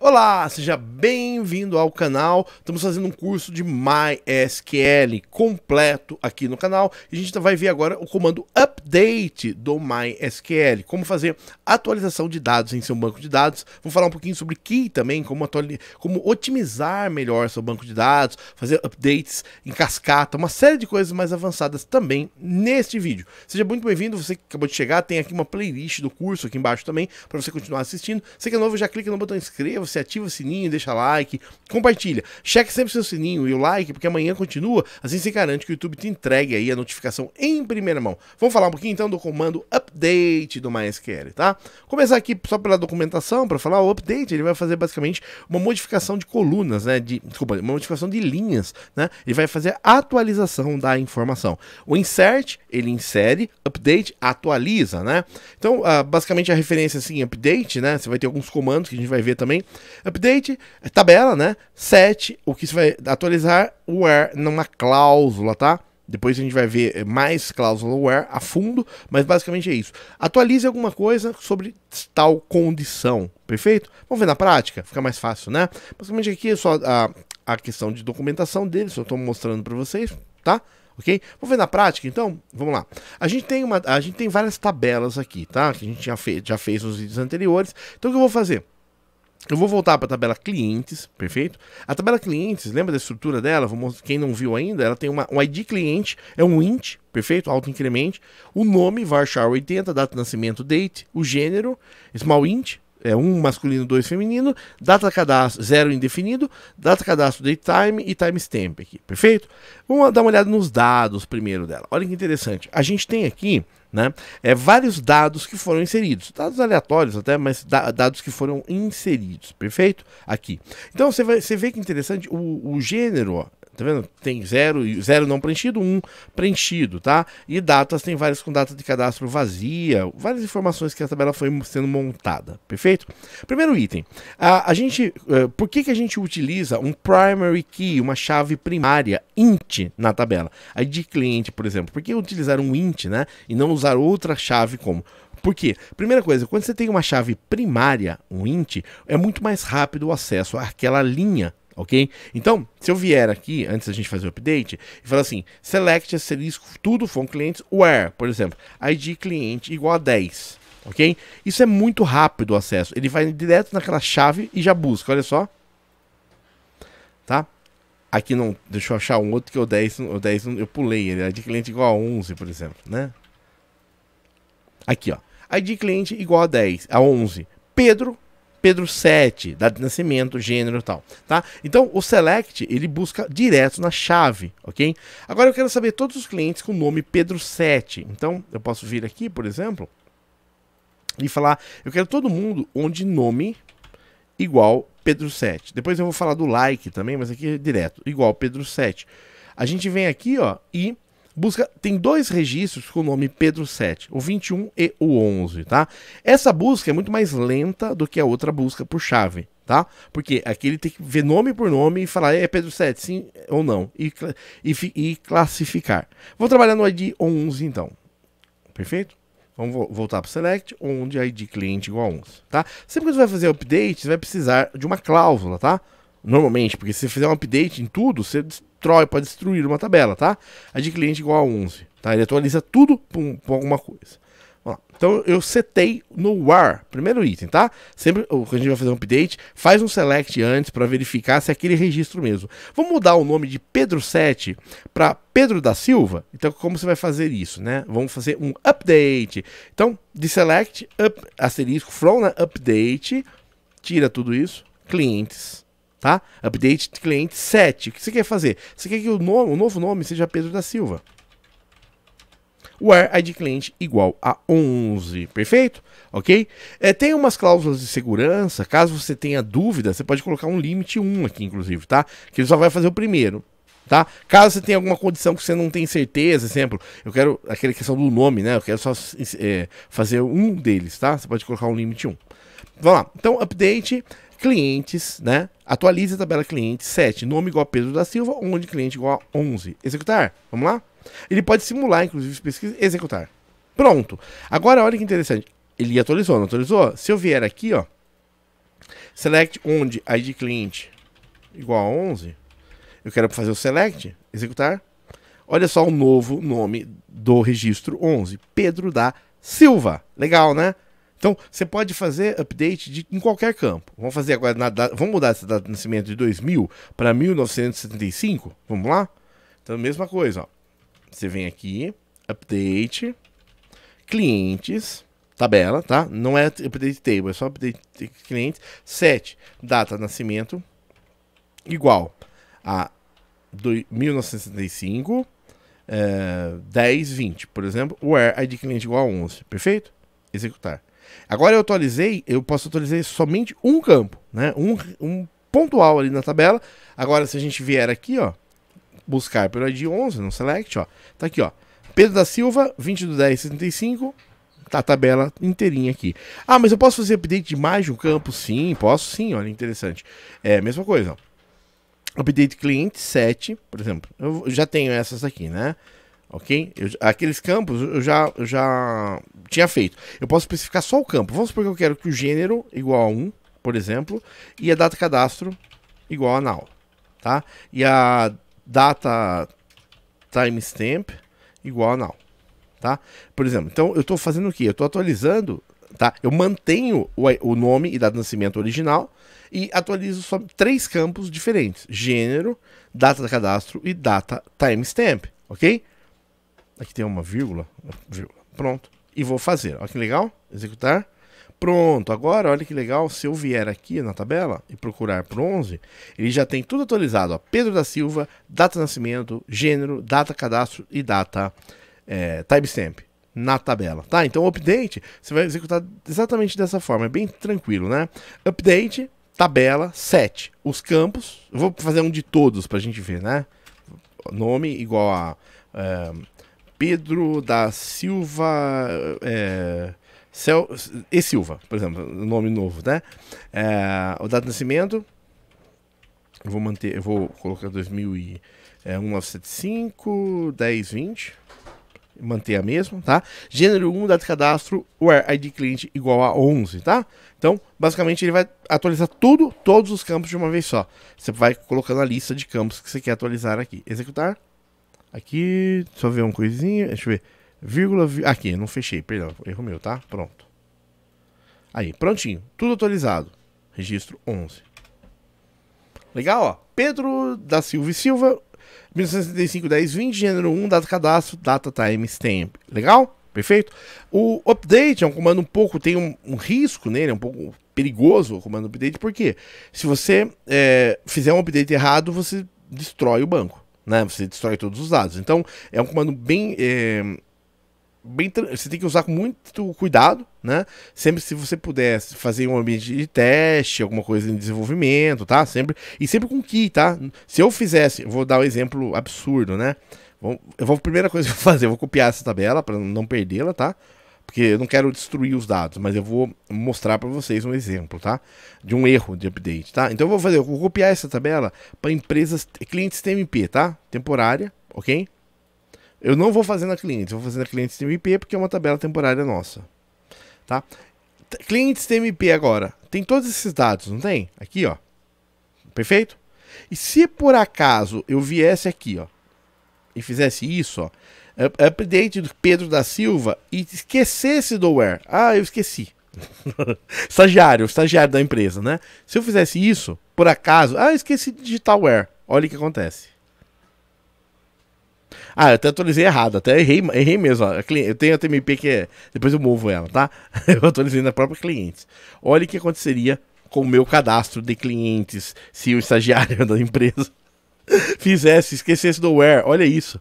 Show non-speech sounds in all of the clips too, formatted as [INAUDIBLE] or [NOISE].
Olá, seja bem-vindo ao canal. Estamos fazendo um curso de MySQL completo aqui no canal. E a gente vai ver agora o comando update do MySQL, como fazer atualização de dados em seu banco de dados. Vou falar um pouquinho sobre key também, como, como otimizar melhor seu banco de dados, fazer updates em cascata, uma série de coisas mais avançadas também neste vídeo. Seja muito bem-vindo, você que acabou de chegar, tem aqui uma playlist do curso aqui embaixo também para você continuar assistindo. Você que é novo, já clica no botão inscreva você ativa o sininho, deixa like, compartilha. Cheque sempre seu sininho e o like, porque amanhã continua, assim você garante que o YouTube te entregue aí a notificação em primeira mão. Vamos falar um pouquinho então do comando update do MySQL, tá? Começar aqui só pela documentação, para falar o update, ele vai fazer basicamente uma modificação de colunas, né? De, desculpa, uma modificação de linhas, né? Ele vai fazer a atualização da informação. O insert, ele insere, update, atualiza, né? Então, uh, basicamente a referência assim, update, né? Você vai ter alguns comandos que a gente vai ver também. Update, é tabela, né? 7, o que você vai atualizar, o where numa cláusula, tá? Depois a gente vai ver mais cláusula where a fundo, mas basicamente é isso. Atualize alguma coisa sobre tal condição, perfeito? Vamos ver na prática, fica mais fácil, né? Basicamente aqui é só a, a questão de documentação dele, só estou mostrando para vocês, tá? ok? Vamos ver na prática, então? Vamos lá. A gente tem, uma, a gente tem várias tabelas aqui, tá? Que a gente já, fez, já fez nos vídeos anteriores. Então, o que eu vou fazer? Eu vou voltar para a tabela clientes, perfeito? A tabela clientes, lembra da estrutura dela? quem não viu ainda, ela tem uma, um ID cliente, é um int, perfeito? Alto incremento. O nome, varchar 80, data de nascimento, date. O gênero, small int, é um masculino, dois feminino. Data cadastro, zero indefinido. Data cadastro, date time e timestamp aqui, perfeito? Vamos dar uma olhada nos dados primeiro dela. Olha que interessante. A gente tem aqui né? É, vários dados que foram inseridos, dados aleatórios até, mas da, dados que foram inseridos, perfeito? Aqui. Então você, vai, você vê que interessante, o, o gênero Tá vendo? Tem zero, zero não preenchido, um preenchido, tá? E datas, tem várias com data de cadastro vazia, várias informações que a tabela foi sendo montada, perfeito? Primeiro item, a, a gente, eh, por que, que a gente utiliza um primary key, uma chave primária, int, na tabela? A de cliente, por exemplo, por que utilizar um int, né? E não usar outra chave como por quê? Primeira coisa, quando você tem uma chave primária, um int, é muito mais rápido o acesso àquela linha ok? Então, se eu vier aqui, antes da gente fazer o update, e falar assim, select asterisco, tudo from clientes, where, por exemplo, id cliente igual a 10, ok? Isso é muito rápido o acesso, ele vai direto naquela chave e já busca, olha só. Tá? Aqui não, deixa eu achar um outro que o 10, o 10 eu pulei, ele é de cliente igual a 11, por exemplo, né? Aqui, ó. ID cliente igual a 10, a 11. Pedro Pedro 7, data de nascimento, gênero e tal, tá? Então, o select, ele busca direto na chave, ok? Agora eu quero saber todos os clientes com o nome Pedro 7. Então, eu posso vir aqui, por exemplo, e falar, eu quero todo mundo onde nome igual Pedro 7. Depois eu vou falar do like também, mas aqui é direto, igual Pedro 7. A gente vem aqui, ó, e busca tem dois registros com o nome Pedro 7, o 21 e o 11, tá? Essa busca é muito mais lenta do que a outra busca por chave, tá? Porque aqui ele tem que ver nome por nome e falar é, é Pedro 7, sim ou não, e, e, e classificar. Vou trabalhar no ID 11 então, perfeito? Vamos voltar para o Select, onde ID cliente igual a 11, tá? Sempre que você vai fazer update, você vai precisar de uma cláusula, tá? Normalmente, porque se você fizer um update em tudo, você destrói, para destruir uma tabela, tá? A de cliente é igual a 11, tá? Ele atualiza tudo com, alguma coisa. Então eu setei no war, primeiro item, tá? Sempre quando a gente vai fazer um update, faz um select antes para verificar se é aquele registro mesmo. Vou mudar o nome de Pedro 7 para Pedro da Silva. Então como você vai fazer isso, né? Vamos fazer um update. Então, de select up, asterisco from né, update, tira tudo isso, clientes tá? Update cliente 7. O que você quer fazer? Você quer que o, nome, o novo nome seja Pedro da Silva. Where ID cliente igual a 11, perfeito? Ok? É, tem umas cláusulas de segurança, caso você tenha dúvida, você pode colocar um limite 1 aqui, inclusive, tá? Que ele só vai fazer o primeiro, tá? Caso você tenha alguma condição que você não tem certeza, exemplo, eu quero, aquela questão do nome, né? Eu quero só é, fazer um deles, tá? Você pode colocar um limite 1. Vamos lá. Então, update clientes, né? Atualize a tabela cliente 7, nome igual a Pedro da Silva, onde cliente igual a 11. Executar, vamos lá? Ele pode simular, inclusive, pesquisa, executar. Pronto. Agora, olha que interessante. Ele atualizou, não atualizou? Se eu vier aqui, ó, select onde ID cliente igual a 11, eu quero fazer o select, executar. Olha só o novo nome do registro 11, Pedro da Silva. Legal, né? Então, você pode fazer update de, em qualquer campo. Vamos fazer agora, na, vamos mudar essa data de nascimento de 2000 para 1975? Vamos lá? Então, mesma coisa, ó. Você vem aqui, update, clientes, tabela, tá? Não é update table, é só update clientes. set, data de nascimento igual a 1975, é, 10, 20, por exemplo, where ID cliente igual a 11, perfeito? Executar. Agora eu atualizei, eu posso atualizar somente um campo, né? Um, um pontual ali na tabela. Agora se a gente vier aqui, ó, buscar pelo ID 11, no select, ó, tá aqui, ó. Pedro da Silva, 20 do 10, 75, tá a tabela inteirinha aqui. Ah, mas eu posso fazer update de mais de um campo? Sim, posso sim, olha, interessante. É, mesma coisa, ó. Update cliente 7, por exemplo. Eu já tenho essas aqui, né? ok? Eu, aqueles campos eu já, eu já tinha feito. Eu posso especificar só o campo. Vamos supor que eu quero que o gênero igual a 1, por exemplo, e a data cadastro igual a now, tá? E a data timestamp igual a now, tá? Por exemplo, então eu estou fazendo o que? Eu estou atualizando, tá? Eu mantenho o, o nome e data de nascimento original e atualizo só três campos diferentes: gênero, data de cadastro e data timestamp, ok? Aqui tem uma vírgula, vírgula. Pronto. E vou fazer. Olha que legal. Executar. Pronto, agora olha que legal, se eu vier aqui na tabela e procurar por 11, ele já tem tudo atualizado, ó, Pedro da Silva, data de nascimento, gênero, data cadastro e data é, timestamp na tabela, tá? Então o update você vai executar exatamente dessa forma, é bem tranquilo, né? Update, tabela, set os campos, eu vou fazer um de todos para a gente ver, né? Nome igual a... É, Pedro da Silva. É, Cel, e Silva, por exemplo, nome novo, né? É, o dado de nascimento. Eu vou manter, eu vou colocar 2000 e, é, 1020. Manter a mesma, tá? Gênero 1, dado de cadastro, where ID cliente igual a 11, tá? Então, basicamente, ele vai atualizar tudo, todos os campos de uma vez só. Você vai colocando a lista de campos que você quer atualizar aqui. Executar. Aqui, só ver uma coisinha, deixa eu ver. Vírgula, vi... aqui, não fechei, perdão, erro meu, tá? Pronto. Aí, prontinho, tudo atualizado. Registro 11. Legal, ó. Pedro da Silva e Silva, 1965, 10, 20, gênero 1, data cadastro, data timestamp. Legal? Perfeito? O update é um comando um pouco, tem um, um risco nele, é um pouco perigoso o comando update, porque se você é, fizer um update errado, você destrói o banco né? Você destrói todos os dados. Então é um comando bem, é, bem você tem que usar com muito cuidado, né? Sempre se você puder fazer um ambiente de teste, alguma coisa em desenvolvimento, tá? Sempre e sempre com key, tá? Se eu fizesse, vou dar um exemplo absurdo, né? Eu vou, a primeira coisa que eu vou fazer, eu vou copiar essa tabela para não perdê-la, tá? porque eu não quero destruir os dados, mas eu vou mostrar para vocês um exemplo, tá? De um erro de update, tá? Então eu vou fazer, eu vou copiar essa tabela para empresas, clientes TMP, tá? Temporária, ok? Eu não vou fazer na clientes, eu vou fazer na clientes TMP porque é uma tabela temporária nossa, tá? Clientes TMP agora, tem todos esses dados, não tem? Aqui, ó. Perfeito? E se por acaso eu viesse aqui, ó, e fizesse isso, ó, update é, é do Pedro da Silva e esquecesse do Where. Ah, eu esqueci. [LAUGHS] estagiário, estagiário da empresa, né? Se eu fizesse isso, por acaso, ah, eu esqueci de digitar Where. Olha o que acontece. Ah, eu até atualizei errado, até errei, errei mesmo. Ó. Eu tenho a TMP que é. Depois eu movo ela, tá? [LAUGHS] Eu atualizei na própria clientes. Olha o que aconteceria com o meu cadastro de clientes se o estagiário [LAUGHS] da empresa fizesse, esquecesse do where. Olha isso.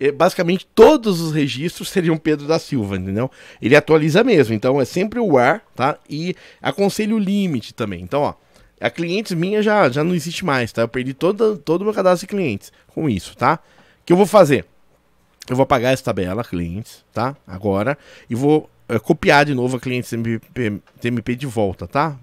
É, basicamente todos os registros seriam Pedro da Silva, entendeu? Ele atualiza mesmo, então é sempre o ar, tá? E aconselho o limite também. Então, ó, a clientes minha já, já não existe mais, tá? Eu perdi todo, todo o meu cadastro de clientes com isso, tá? O que eu vou fazer? Eu vou apagar essa tabela, clientes, tá? Agora, e vou é, copiar de novo a clientes TMP, TMP de volta, tá?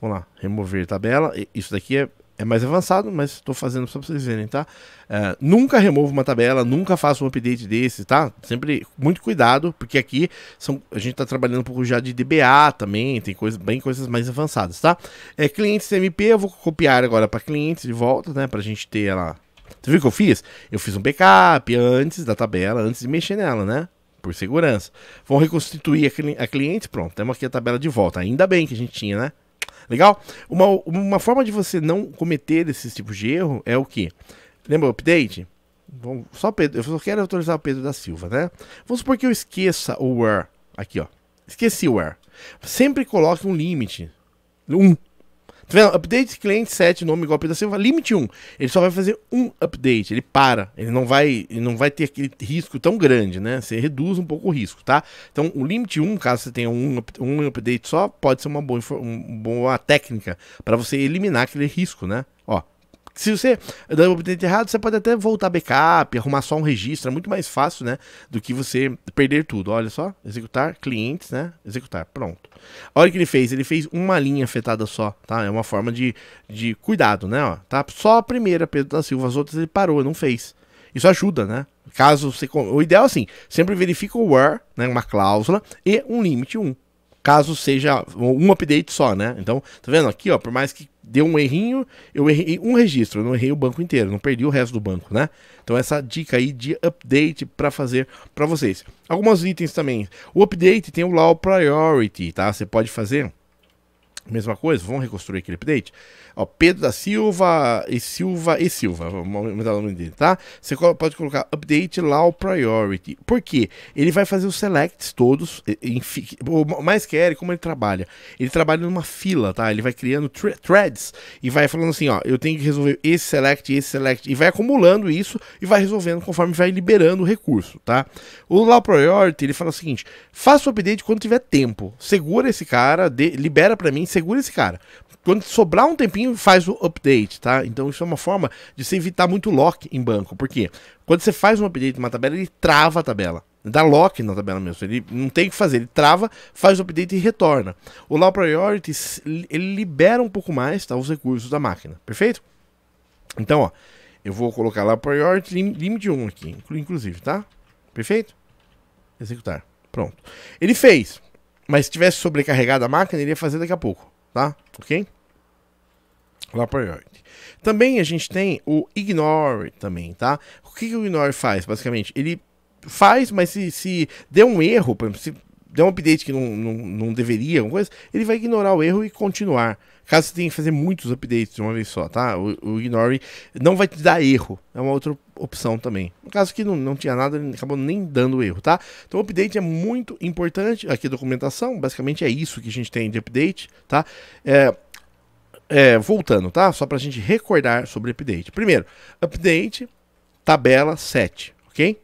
Vamos lá, remover tabela. Isso daqui é, é mais avançado, mas estou fazendo só para vocês verem, tá? É, nunca removo uma tabela, nunca faço um update desse, tá? Sempre muito cuidado, porque aqui são, a gente está trabalhando um pouco já de DBA também, tem coisa, bem coisas mais avançadas, tá? É, clientes CMP, eu vou copiar agora para clientes de volta, né? Para a gente ter ela. Você viu o que eu fiz? Eu fiz um backup antes da tabela, antes de mexer nela, né? por segurança. Vão reconstituir a, cliente, pronto, temos aqui a tabela de volta. Ainda bem que a gente tinha, né? Legal? Uma, uma forma de você não cometer esses tipos de erro é o que? Lembra o update? Bom, só Pedro, eu só quero autorizar o Pedro da Silva, né? Vamos supor que eu esqueça o where. Aqui, ó. Esqueci o where. Sempre coloque um limite. Um update cliente 7, nome igual da Pedro Silva, limite 1. Ele só vai fazer um update, ele para. Ele não vai, ele não vai ter aquele risco tão grande, né? Você reduz um pouco o risco, tá? Então, o limite 1, caso você tenha um, um update só, pode ser uma boa, uma boa técnica para você eliminar aquele risco, né? Ó, se você dá o update errado, você pode até voltar backup, arrumar só um registro, é muito mais fácil, né? Do que você perder tudo. Olha só, executar, clientes, né? Executar, pronto. Olha o que ele fez, ele fez uma linha afetada só, tá? É uma forma de, de cuidado, né? Ó, tá? Só a primeira, Pedro da Silva, as outras ele parou, não fez. Isso ajuda, né? Caso você. O ideal é assim, sempre verifica o where, né? Uma cláusula e um limite 1 caso seja um update só, né? Então, tá vendo aqui, ó, por mais que deu um errinho, eu errei um registro, eu não errei o banco inteiro, não perdi o resto do banco, né? Então essa dica aí de update para fazer para vocês. Alguns itens também. O update tem o low priority, tá? Você pode fazer Mesma coisa, vão reconstruir aquele update. Ó, Pedro da Silva e Silva e Silva, vamos aumentar o nome dele, tá? Você pode colocar update low priority. Por quê? Ele vai fazer os selects todos, o mais que é, como ele trabalha. Ele trabalha numa fila, tá? Ele vai criando threads e vai falando assim, ó, eu tenho que resolver esse select, esse select, e vai acumulando isso e vai resolvendo conforme vai liberando o recurso, tá? O low priority, ele fala o seguinte, faça o update quando tiver tempo, segura esse cara, de, libera para mim, segura esse cara. Quando sobrar um tempinho, faz o update, tá? Então isso é uma forma de se evitar muito lock em banco. porque Quando você faz um update numa tabela, ele trava a tabela. Dá lock na tabela mesmo. Ele não tem o que fazer. Ele trava, faz o update e retorna. O Law Priority, ele libera um pouco mais tá, os recursos da máquina. Perfeito? Então, ó. Eu vou colocar lá Priority lim Limit 1 aqui, inclusive, tá? Perfeito? Executar. Pronto. Ele fez. Mas se tivesse sobrecarregado a máquina, ele ia fazer daqui a pouco, tá? Ok? Lá para York. Também a gente tem o ignore também, tá? O que, que o ignore faz, basicamente? Ele faz, mas se, se um erro, por exemplo, se der um update que não, não, não deveria, alguma coisa, ele vai ignorar o erro e continuar. Caso você tenha que fazer muitos updates de uma vez só, tá? O, o Ignore não vai te dar erro. É uma outra opção também. No caso que não, não tinha nada, ele acabou nem dando erro, tá? Então o update é muito importante. Aqui a documentação, basicamente é isso que a gente tem de update, tá? É, é, voltando, tá? Só pra gente recordar sobre update. Primeiro, update, tabela 7, ok?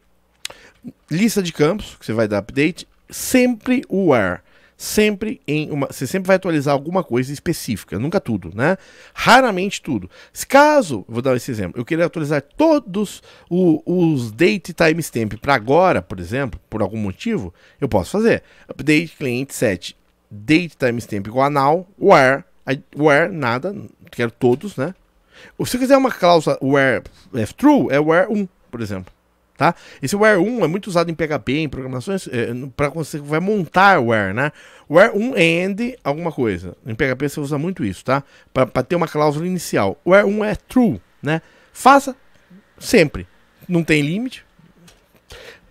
Lista de campos, que você vai dar update, sempre o where sempre em uma. Você sempre vai atualizar alguma coisa específica, nunca tudo, né? Raramente tudo. Caso, vou dar esse exemplo, eu queria atualizar todos o, os date timestamp para agora, por exemplo, por algum motivo, eu posso fazer. Update client set date timestamp igual a now, where, where, nada, quero todos, né? Se eu quiser uma cláusula where é true, é where 1, por exemplo tá? Esse where 1 é muito usado em PHP, em programações, é, para você você vai montar where, né? Where 1 and alguma coisa. Em PHP você usa muito isso, tá? Para ter uma cláusula inicial. Where 1 é true, né? Faça sempre. Não tem limite.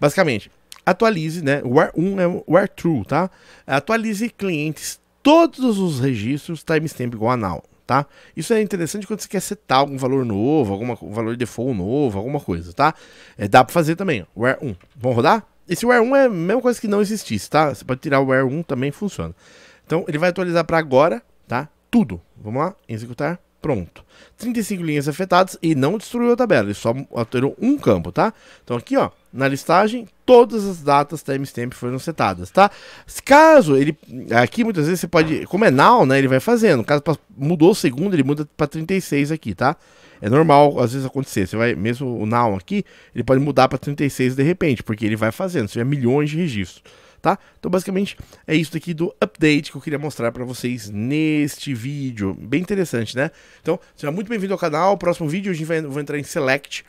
Basicamente, atualize, né? Where 1 é where true, tá? Atualize clientes todos os registros timestamp igual a now tá? Isso é interessante quando você quer setar algum valor novo, algum um valor default novo, alguma coisa, tá? É, dá para fazer também, where 1. Vamos rodar? Esse where 1 é a mesma coisa que não existisse, tá? Você pode tirar o where 1 também funciona. Então, ele vai atualizar para agora, tá? Tudo. Vamos lá, executar. Pronto. 35 linhas afetadas e não destruiu a tabela, ele só alterou um campo, tá? Então aqui, ó, na listagem, todas as datas timestamp foram setadas, tá? Caso ele. Aqui muitas vezes você pode. Como é now, né? Ele vai fazendo. Caso mudou o segundo, ele muda para 36 aqui, tá? É normal às vezes acontecer. Você vai, mesmo o now aqui, ele pode mudar para 36 de repente, porque ele vai fazendo. Você tiver milhões de registros tá? Então basicamente é isso daqui do update que eu queria mostrar para vocês neste vídeo, bem interessante, né? Então seja muito bem-vindo ao canal, próximo vídeo a gente vai vou entrar em select,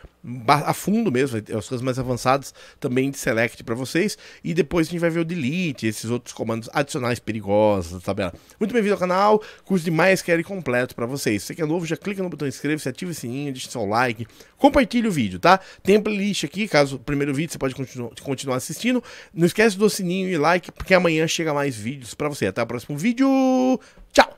a fundo mesmo, é, as coisas mais avançadas também de select para vocês. E depois a gente vai ver o delete, esses outros comandos adicionais perigosos tabela. Muito bem-vindo ao canal, curso de MySQL completo para vocês. Se você que é novo, já clica no botão inscreva-se, ativa o sininho, deixa seu like, compartilha o vídeo, tá? Tem a playlist aqui, caso o primeiro vídeo você pode continu continuar assistindo. Não esquece do sininho e like, porque amanhã chega mais vídeos para você. Até o próximo vídeo, tchau!